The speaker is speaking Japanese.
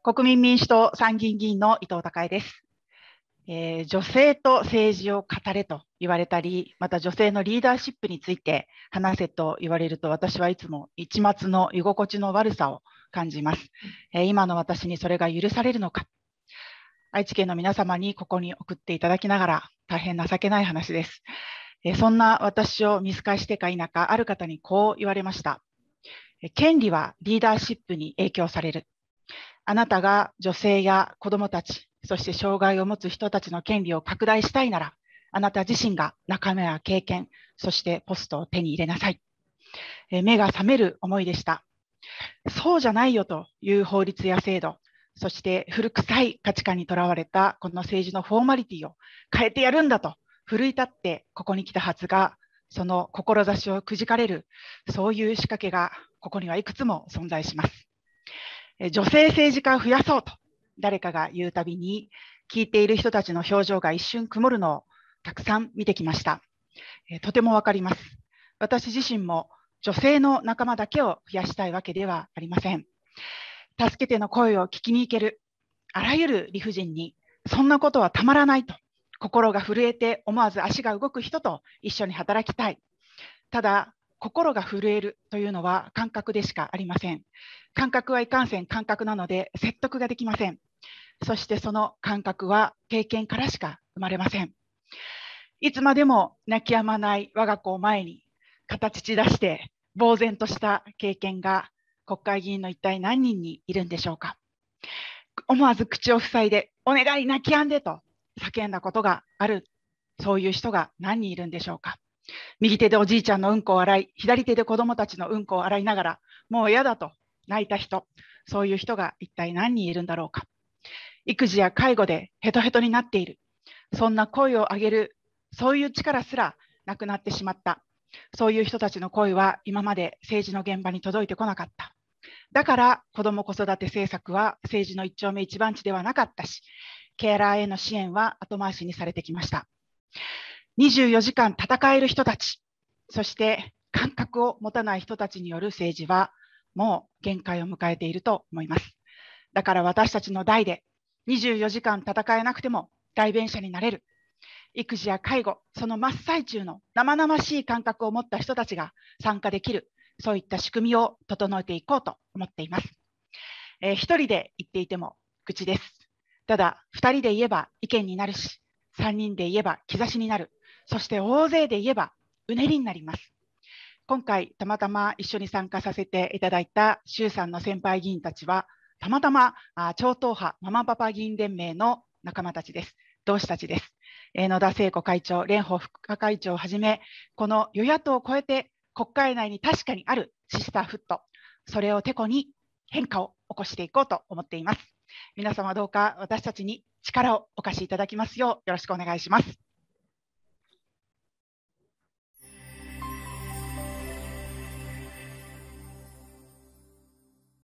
国民民主党参議院議員の伊藤孝恵です、えー、女性と政治を語れと言われたり、また女性のリーダーシップについて話せと言われると、私はいつも一末の居心地の悪さを感じます。えー、今の私にそれが許されるのか。愛知県の皆様にここに送っていただきながら、大変情けない話です。えー、そんな私を見透かしてか否か、ある方にこう言われました。権利はリーダーシップに影響される。あなたが女性や子どもたち、そして障害を持つ人たちの権利を拡大したいなら、あなた自身が仲間や経験、そしてポストを手に入れなさい。え目が覚める思いでした。そうじゃないよという法律や制度、そして古臭い価値観にとらわれたこの政治のフォーマリティを変えてやるんだと奮い立ってここに来たはずが、その志をくじかれる、そういう仕掛けがここにはいくつも存在します。女性政治家を増やそうと誰かが言うたびに聞いている人たちの表情が一瞬曇るのをたくさん見てきました。とてもわかります。私自身も女性の仲間だけを増やしたいわけではありません。助けての声を聞きに行ける、あらゆる理不尽に、そんなことはたまらないと、心が震えて思わず足が動く人と一緒に働きたい。ただ、心が震えるというのは感覚でしかありません。感覚はいかんせん感覚なので説得ができません。そしてその感覚は経験からしか生まれません。いつまでも泣き止まない我が子を前に形散らして呆然とした経験が国会議員の一体何人にいるんでしょうか。思わず口を塞いでお願い泣き止んでと叫んだことがあるそういう人が何人いるんでしょうか。右手でおじいちゃんのうんこを洗い、左手で子供たちのうんこを洗いながら、もう嫌だと泣いた人、そういう人が一体何人いるんだろうか。育児や介護でヘトヘトになっている。そんな声を上げる、そういう力すらなくなってしまった。そういう人たちの声は今まで政治の現場に届いてこなかった。だから子ども子育て政策は政治の一丁目一番地ではなかったし、ケアラーへの支援は後回しにされてきました。24時間戦える人たち、そして感覚を持たない人たちによる政治は、もう限界を迎えていると思います。だから私たちの代で24時間戦えなくても代弁者になれる。育児や介護、その真っ最中の生々しい感覚を持った人たちが参加できる、そういった仕組みを整えていこうと思っています。えー、一人で言っていても口です。ただ、2人で言えば意見になるし、3人で言えば兆しになる。そして大勢で言えばうねりになります。今回たまたま一緒に参加させていただいた衆参の先輩議員たちはたまたま超党派ママパパ議員連盟の仲間たちです。同志たちです。野田聖子会長、蓮舫副科会長をはじめ、この与野党を超えて国会内に確かにあるシスターフット、それをてこに変化を起こしていこうと思っています。皆様どうか私たちに力をお貸しいただきますようよろしくお願いします。